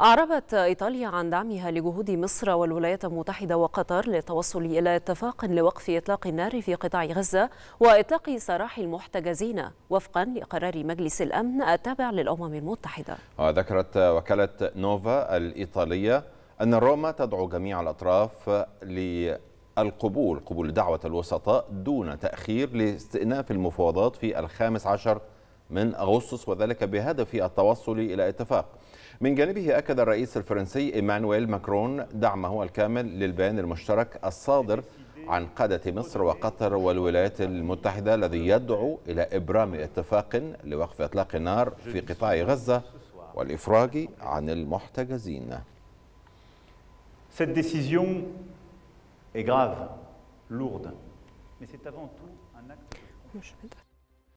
أعربت إيطاليا عن دعمها لجهود مصر والولايات المتحدة وقطر للتوصل إلى اتفاق لوقف إطلاق النار في قطاع غزة وإطلاق سراح المحتجزين وفقا لقرار مجلس الأمن التابع للأمم المتحدة وذكرت وكالة نوفا الإيطالية أن روما تدعو جميع الأطراف للقبول قبول دعوة الوسطاء دون تأخير لاستئناف المفاوضات في الخامس عشر من أغسطس وذلك بهدف التوصل إلى اتفاق من جانبه أكد الرئيس الفرنسي إيمانويل ماكرون دعمه الكامل للبيان المشترك الصادر عن قادة مصر وقطر والولايات المتحدة الذي يدعو إلى إبرام اتفاق لوقف إطلاق النار في قطاع غزة والإفراج عن المحتجزين